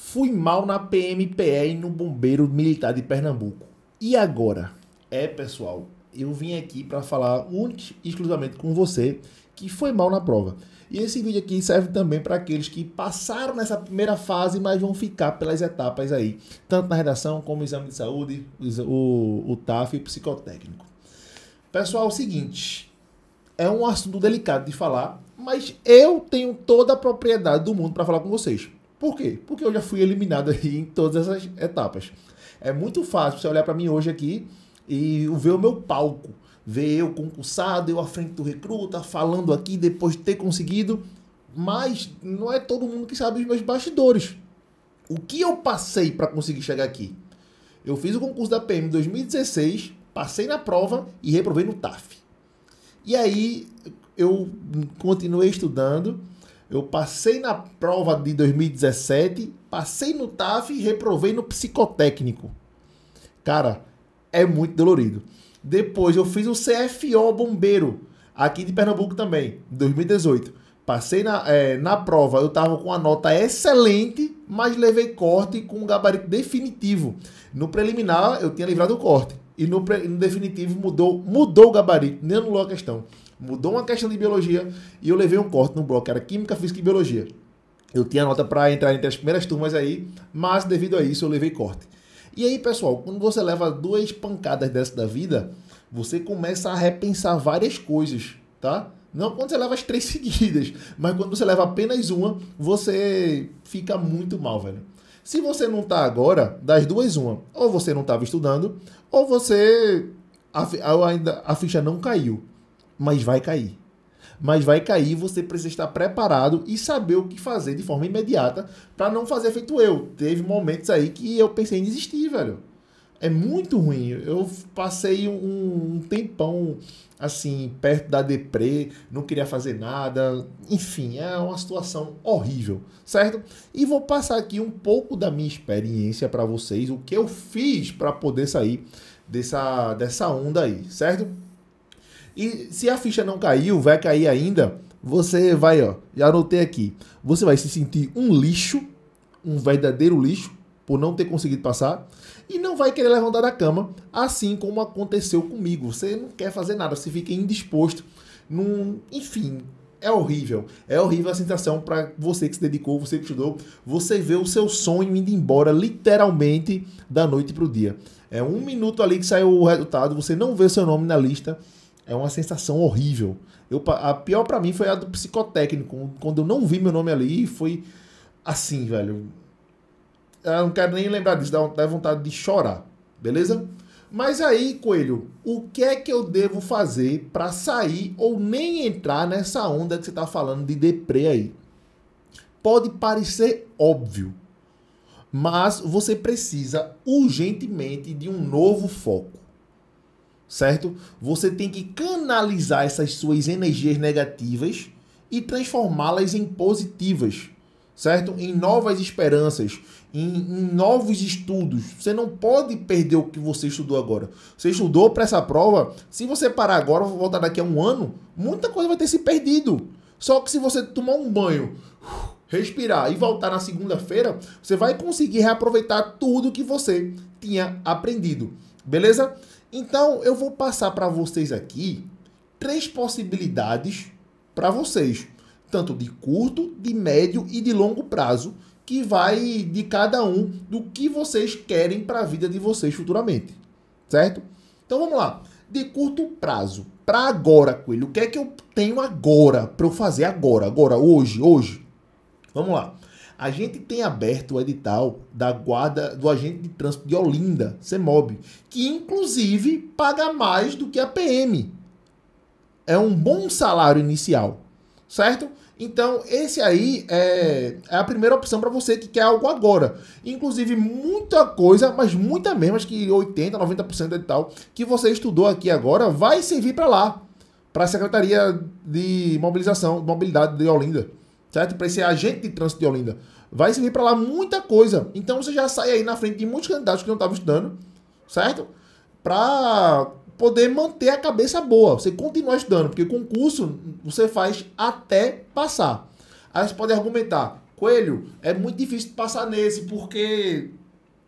Fui mal na PMPE e no Bombeiro Militar de Pernambuco. E agora? É, pessoal, eu vim aqui para falar única e exclusivamente com você que foi mal na prova. E esse vídeo aqui serve também para aqueles que passaram nessa primeira fase, mas vão ficar pelas etapas aí, tanto na redação como exame de saúde, o, o TAF e psicotécnico. Pessoal, é o seguinte, é um assunto delicado de falar, mas eu tenho toda a propriedade do mundo para falar com vocês. Por quê? Porque eu já fui eliminado em todas essas etapas. É muito fácil você olhar para mim hoje aqui e ver o meu palco. Ver eu concursado, eu à frente do recruta, falando aqui depois de ter conseguido. Mas não é todo mundo que sabe os meus bastidores. O que eu passei para conseguir chegar aqui? Eu fiz o concurso da PM em 2016, passei na prova e reprovei no TAF. E aí eu continuei estudando eu passei na prova de 2017, passei no TAF e reprovei no psicotécnico. Cara, é muito dolorido. Depois eu fiz o CFO Bombeiro, aqui de Pernambuco também, em 2018. Passei na, é, na prova, eu tava com a nota excelente, mas levei corte com um gabarito definitivo. No preliminar, eu tinha livrado o corte. E no, no definitivo mudou, mudou o gabarito, nem anulou a questão mudou uma questão de biologia e eu levei um corte no bloco, era Química, Física e Biologia. Eu tinha nota para entrar entre as primeiras turmas aí, mas devido a isso eu levei corte. E aí, pessoal, quando você leva duas pancadas dessa da vida, você começa a repensar várias coisas, tá? Não quando você leva as três seguidas, mas quando você leva apenas uma, você fica muito mal, velho. Se você não tá agora, das duas, uma. Ou você não estava estudando, ou você. A, a, a ficha não caiu mas vai cair. Mas vai cair, você precisa estar preparado e saber o que fazer de forma imediata para não fazer efeito eu. Teve momentos aí que eu pensei em desistir, velho. É muito ruim. Eu passei um, um tempão assim, perto da deprê, não queria fazer nada. Enfim, é uma situação horrível, certo? E vou passar aqui um pouco da minha experiência para vocês, o que eu fiz para poder sair dessa, dessa onda aí, certo? E se a ficha não caiu, vai cair ainda, você vai, ó, já anotei aqui, você vai se sentir um lixo, um verdadeiro lixo, por não ter conseguido passar, e não vai querer levantar da cama, assim como aconteceu comigo. Você não quer fazer nada, você fica indisposto. Num, enfim, é horrível. É horrível a sensação para você que se dedicou, você que estudou, você vê o seu sonho indo embora literalmente da noite para o dia. É um minuto ali que sai o resultado, você não vê o seu nome na lista é uma sensação horrível. Eu, a pior para mim foi a do psicotécnico. Quando eu não vi meu nome ali, foi assim, velho. Eu não quero nem lembrar disso, dá vontade de chorar, beleza? Mas aí, Coelho, o que é que eu devo fazer para sair ou nem entrar nessa onda que você tá falando de deprê aí? Pode parecer óbvio, mas você precisa urgentemente de um novo foco certo? Você tem que canalizar essas suas energias negativas e transformá-las em positivas, certo? Em novas esperanças, em, em, novos estudos. Você não pode perder o que você estudou agora. Você estudou para essa prova, se você parar agora, voltar daqui a um ano, muita coisa vai ter se perdido. Só que se você tomar um banho, respirar e voltar na segunda-feira, você vai conseguir reaproveitar tudo que você tinha aprendido. Beleza? Então, eu vou passar para vocês aqui três possibilidades para vocês, tanto de curto, de médio e de longo prazo, que vai de cada um do que vocês querem para a vida de vocês futuramente, certo? Então vamos lá. De curto prazo, para agora, coelho, o que é que eu tenho agora para eu fazer agora, agora, hoje, hoje? Vamos lá. A gente tem aberto o edital da guarda do agente de trânsito de Olinda, CEMOB, que inclusive paga mais do que a PM. É um bom salário inicial, certo? Então, esse aí é, é a primeira opção para você que quer algo agora. Inclusive, muita coisa, mas muita mesmo, acho que 80%, 90% do edital que você estudou aqui agora vai servir para lá, para a Secretaria de Mobilização, Mobilidade de Olinda certo? Para esse agente de trânsito de Olinda. Vai servir para lá muita coisa. Então você já sai aí na frente de muitos candidatos que não estavam estudando, certo? Para poder manter a cabeça boa, você continuar estudando, porque concurso você faz até passar. Aí você pode argumentar, Coelho, é muito difícil passar nesse porque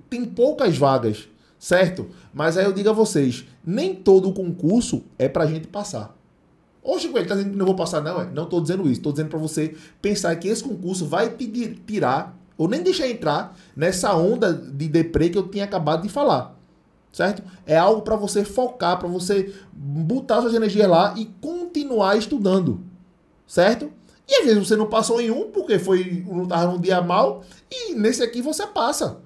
tem poucas vagas, certo? Mas aí eu digo a vocês, nem todo concurso é para gente passar. Oxe, ele tá dizendo que não vou passar, não? É? Não tô dizendo isso. Tô dizendo para você pensar que esse concurso vai pedir, tirar, ou nem deixar entrar, nessa onda de deprê que eu tinha acabado de falar. Certo? É algo para você focar, para você botar suas energias lá e continuar estudando. Certo? E às vezes você não passou em um porque foi tava num dia mal e nesse aqui você passa.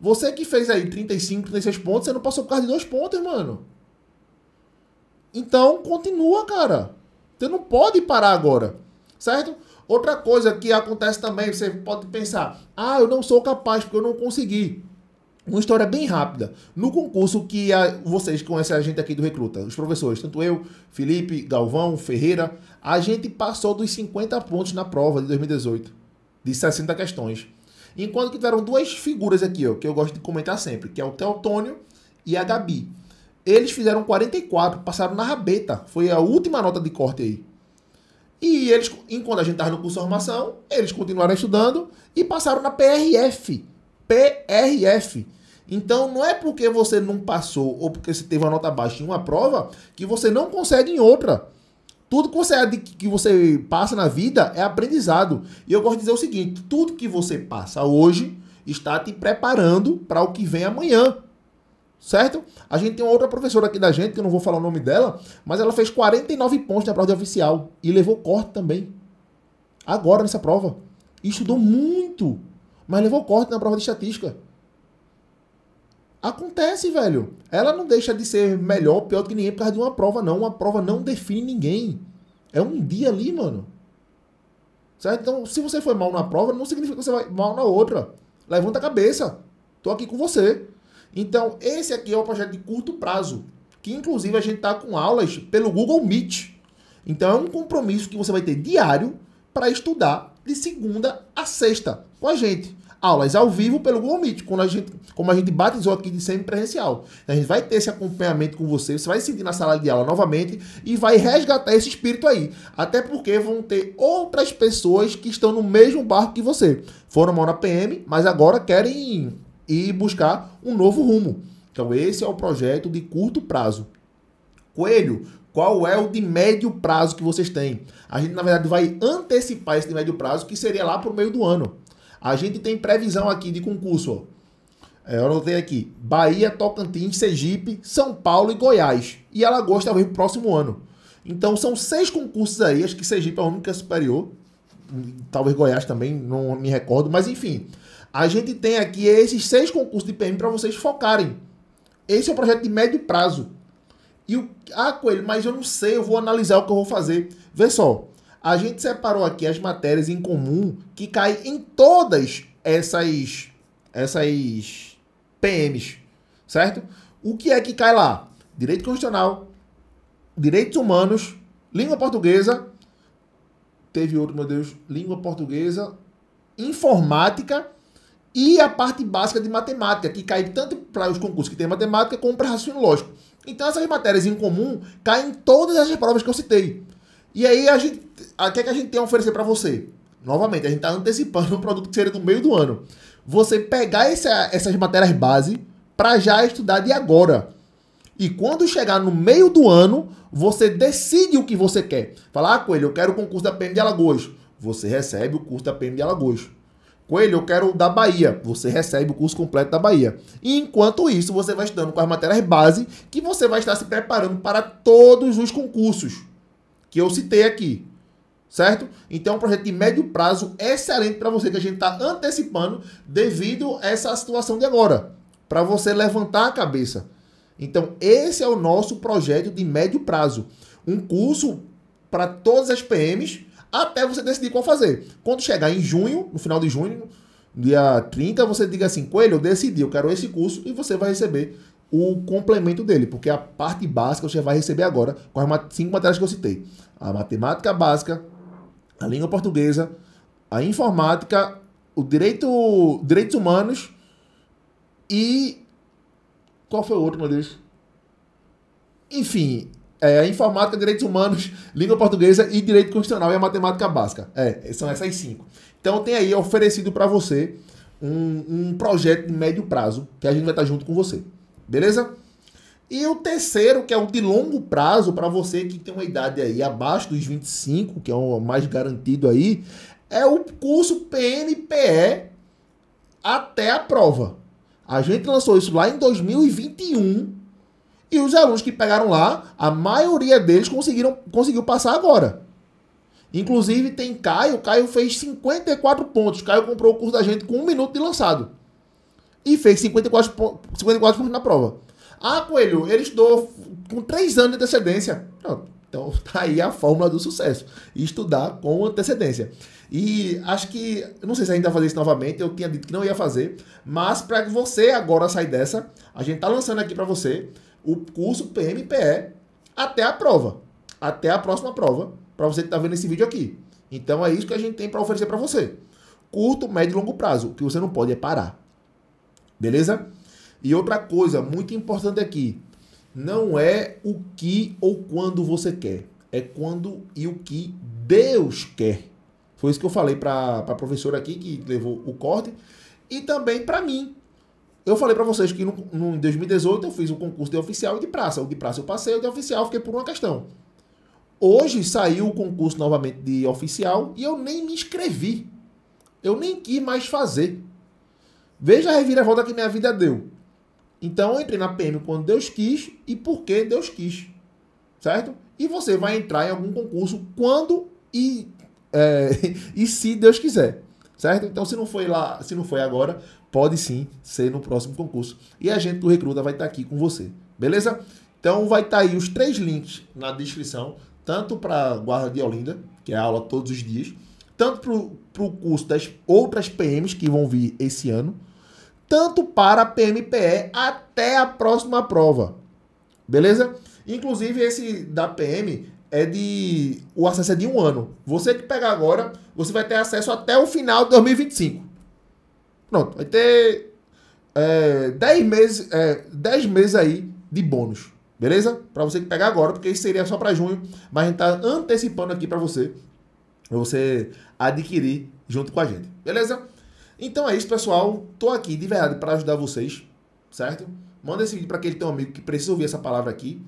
Você que fez aí 35, 36 pontos, você não passou por causa de dois pontos, mano. Então, continua, cara. Você não pode parar agora, certo? Outra coisa que acontece também, você pode pensar: ah, eu não sou capaz porque eu não consegui. Uma história bem rápida. No concurso que a, vocês conhecem a gente aqui do Recruta, os professores, tanto eu, Felipe, Galvão, Ferreira, a gente passou dos 50 pontos na prova de 2018, de 60 questões. Enquanto que tiveram duas figuras aqui, ó, que eu gosto de comentar sempre, que é o Teotônio e a Gabi. Eles fizeram 44, passaram na rabeta. Foi a última nota de corte aí. E eles, enquanto a gente estava no curso de formação, eles continuaram estudando e passaram na PRF. PRF. Então não é porque você não passou ou porque você teve uma nota baixa em uma prova que você não consegue em outra. Tudo que você, é que você passa na vida é aprendizado. E eu gosto de dizer o seguinte: tudo que você passa hoje está te preparando para o que vem amanhã certo? A gente tem uma outra professora aqui da gente, que eu não vou falar o nome dela, mas ela fez 49 pontos na prova de oficial e levou corte também. Agora nessa prova. E estudou muito, mas levou corte na prova de estatística. Acontece, velho. Ela não deixa de ser melhor, pior do que ninguém por causa de uma prova, não. Uma prova não define ninguém. É um dia ali, mano. Certo? Então, se você foi mal na prova, não significa que você vai mal na outra. Levanta a cabeça. Tô aqui com você. Então, esse aqui é um projeto de curto prazo, que inclusive a gente está com aulas pelo Google Meet. Então, é um compromisso que você vai ter diário para estudar de segunda a sexta com a gente. Aulas ao vivo pelo Google Meet, quando a gente, como a gente batizou aqui de semipresencial. A gente vai ter esse acompanhamento com você, você vai se sentir na sala de aula novamente e vai resgatar esse espírito aí. Até porque vão ter outras pessoas que estão no mesmo barco que você. Foram mal na PM, mas agora querem e buscar um novo rumo. Então, esse é o projeto de curto prazo. Coelho, qual é o de médio prazo que vocês têm? A gente, na verdade, vai antecipar esse de médio prazo, que seria lá para o meio do ano. A gente tem previsão aqui de concurso. Ó. É, eu anotei aqui: Bahia, Tocantins, Sergipe, São Paulo e Goiás. E Alagoas talvez o próximo ano. Então, são seis concursos aí. Acho que Sergipe é a único superior. Hum, talvez Goiás também, não me recordo. Mas, enfim, a gente tem aqui esses seis concursos de PM para vocês focarem. Esse é o projeto de médio prazo. E o. Ah, Coelho, mas eu não sei, eu vou analisar o que eu vou fazer. Vê só. A gente separou aqui as matérias em comum que caem em todas essas. essas PMs. Certo? O que é que cai lá? Direito constitucional, direitos humanos, língua portuguesa. Teve outro, meu Deus, língua portuguesa, informática e a parte básica de matemática, que cai tanto para os concursos que tem matemática como para raciocínio lógico. Então essas matérias em comum caem em todas essas provas que eu citei. E aí a gente, o que, é que a gente tem a oferecer para você? Novamente, a gente está antecipando um produto que seria do meio do ano. Você pegar essa, essas matérias base para já estudar de agora. E quando chegar no meio do ano, você decide o que você quer. Falar, ah, Coelho, eu quero o concurso da PM de Alagoas. Você recebe o curso da PM de Alagoas. Coelho, eu quero da Bahia. Você recebe o curso completo da Bahia. E enquanto isso, você vai estudando com as matérias base que você vai estar se preparando para todos os concursos que eu citei aqui. Certo? Então, é um projeto de médio prazo excelente para você que a gente está antecipando devido a essa situação de agora. Para você levantar a cabeça. Então, esse é o nosso projeto de médio prazo. Um curso para todas as PMs até você decidir qual fazer. Quando chegar em junho, no final de junho, dia 30, você diga assim, Coelho, eu decidi, eu quero esse curso e você vai receber o complemento dele, porque a parte básica você vai receber agora com as cinco matérias que eu citei. A matemática básica, a língua portuguesa, a informática, o direito, direitos humanos e qual foi o outro, meu Deus? Enfim, é, é, informática, direitos humanos, língua portuguesa e direito constitucional e a matemática básica. É, são essas cinco. Então tem aí oferecido para você um, um, projeto de médio prazo que a gente vai estar junto com você. Beleza? E o terceiro, que é o de longo prazo, para você que tem uma idade aí abaixo dos 25, que é o mais garantido aí, é o curso PNPE até a prova. A gente lançou isso lá em 2021 e os alunos que pegaram lá, a maioria deles conseguiram, conseguiu passar agora. Inclusive tem Caio, Caio fez 54 pontos. Caio comprou o curso da gente com um minuto de lançado. E fez 54, 54 pontos na prova. Ah, Coelho, ele estudou com 3 anos de antecedência. Então tá aí a fórmula do sucesso. Estudar com antecedência. E acho que, não sei se ainda fazer isso novamente, eu tinha dito que não ia fazer, mas para que você agora sair dessa, a gente tá lançando aqui para você o curso PMPE até a prova, até a próxima prova, para você que está vendo esse vídeo aqui. Então é isso que a gente tem para oferecer para você. Curto, médio e longo prazo. O que você não pode é parar. Beleza? E outra coisa muito importante aqui, não é o que ou quando você quer, é quando e o que Deus quer. Foi isso que eu falei para a professora aqui que levou o corte e também para mim. Eu falei para vocês que no, no, em 2018 eu fiz o concurso de oficial e de praça. O de praça eu passei, o de oficial fiquei por uma questão. Hoje saiu o concurso novamente de oficial e eu nem me inscrevi. Eu nem quis mais fazer. Veja a reviravolta que minha vida deu. Então eu entrei na PM quando Deus quis e porque Deus quis. Certo? E você vai entrar em algum concurso quando e, é, e se Deus quiser. Certo? Então se não foi lá, se não foi agora, pode sim ser no próximo concurso. E a gente do Recruta vai estar tá aqui com você, beleza? Então vai estar tá aí os três links na descrição, tanto para Guarda de Olinda, que é a aula todos os dias, tanto para o curso das outras PMs que vão vir esse ano, tanto para a PMPE até a próxima prova. Beleza? Inclusive, esse da PM é de. O acesso é de um ano. Você que pegar agora, você vai ter acesso até o final de 2025. Pronto, vai ter é, 10 meses, é, meses aí de bônus, beleza? Para você que pegar agora, porque isso seria só para junho, mas a gente tá antecipando aqui para você, para você adquirir junto com a gente, beleza? Então é isso, pessoal. Tô aqui de verdade para ajudar vocês, certo? Manda esse vídeo para aquele teu amigo que precisa ouvir essa palavra aqui.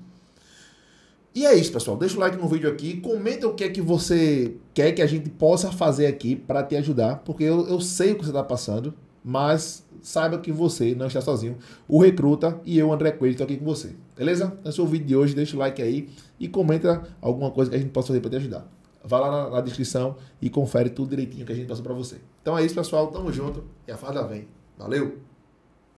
E é isso, pessoal. Deixa o like no vídeo aqui, comenta o que é que você quer que a gente possa fazer aqui para te ajudar, porque eu, eu sei o que você está passando, mas saiba que você não está sozinho. O Recruta e eu, André Coelho, estou aqui com você. Beleza? Esse é o vídeo de hoje, deixa o like aí e comenta alguma coisa que a gente possa fazer para te ajudar. Vá lá na, na, descrição e confere tudo direitinho que a gente passou para você. Então é isso, pessoal. Tamo junto e a fada vem. Valeu!